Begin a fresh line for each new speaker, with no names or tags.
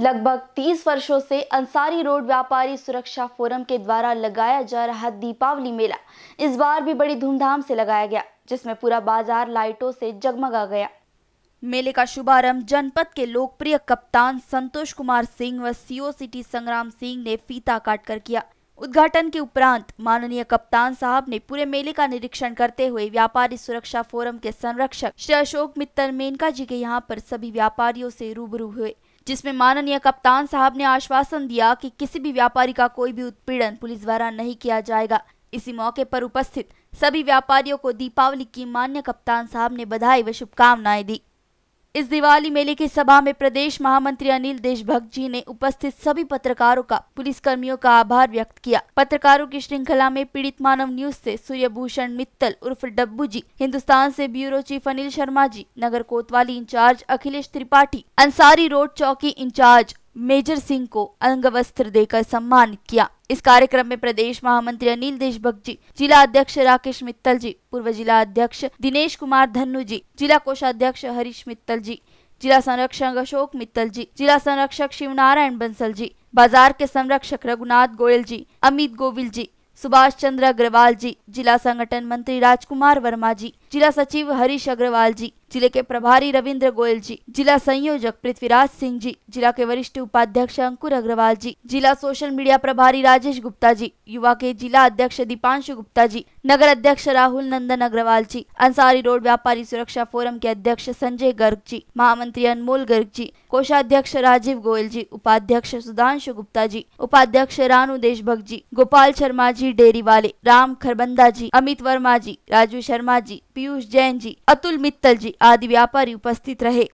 लगभग 30 वर्षों से अंसारी रोड व्यापारी सुरक्षा फोरम के द्वारा लगाया जा रहा दीपावली मेला इस बार भी बड़ी धूमधाम से लगाया गया जिसमें पूरा बाजार लाइटों से जगमगा गया मेले का शुभारंभ जनपद के लोकप्रिय कप्तान संतोष कुमार सिंह व सीओ सिटी संग्राम सिंह ने फीता काट कर किया उद्घाटन के उपरांत माननीय कप्तान साहब ने पूरे मेले का निरीक्षण करते हुए व्यापारी सुरक्षा फोरम के संरक्षक श्री अशोक मित्तल मेनका जी के यहाँ पर सभी व्यापारियों से रूबरू हुए जिसमें माननीय कप्तान साहब ने आश्वासन दिया कि किसी भी व्यापारी का कोई भी उत्पीड़न पुलिस द्वारा नहीं किया जाएगा इसी मौके पर उपस्थित सभी व्यापारियों को दीपावली की मान्य कप्तान साहब ने बधाई व शुभकामनाएं दी इस दिवाली मेले की सभा में प्रदेश महामंत्री अनिल देशभक्त जी ने उपस्थित सभी पत्रकारों का पुलिस कर्मियों का आभार व्यक्त किया पत्रकारों की श्रृंखला में पीड़ित मानव न्यूज से सूर्यभूषण मित्तल उर्फ डब्बू जी हिंदुस्तान से ब्यूरो चीफ अनिल शर्मा जी नगर कोतवाली इंचार्ज अखिलेश त्रिपाठी अंसारी रोड चौकी इंचार्ज मेजर सिंह को अंगवस्त्र देकर सम्मान किया इस कार्यक्रम में प्रदेश महामंत्री अनिल देशभक्त जी जिला अध्यक्ष राकेश मित्तल जी पूर्व जिला अध्यक्ष दिनेश कुमार धन्नू जी जिला कोषाध्यक्ष हरीश मित्तल जी जिला संरक्षक अशोक मित्तल जी जिला संरक्षक शिव नारायण बंसल जी बाजार के संरक्षक रघुनाथ गोयल जी अमित गोविल जी सुभाष चंद्र अग्रवाल जी जिला संगठन मंत्री राजकुमार वर्मा जी जिला सचिव हरीश अग्रवाल जी जिले के प्रभारी रविंद्र गोयल जी जिला संयोजक पृथ्वीराज सिंह जी जिला के वरिष्ठ उपाध्यक्ष अंकुर अग्रवाल जी जिला सोशल मीडिया प्रभारी राजेश गुप्ता जी युवा के जिला अध्यक्ष दीपांशु गुप्ता जी नगर अध्यक्ष राहुल नंदन अग्रवाल जी अंसारी रोड व्यापारी सुरक्षा फोरम के अध्यक्ष संजय गर्ग जी महामंत्री अनमोल गर्ग जी कोषाध्यक्ष राजीव गोयल जी उपाध्यक्ष सुधांशु गुप्ता जी उपाध्यक्ष रानु देशभक्त जी गोपाल शर्मा जी डेरी वाले राम खरबंदा जी अमित वर्मा जी राजू शर्मा जी पीयूष जैन जी अतुल मित्तल जी आदि व्यापारी उपस्थित रहे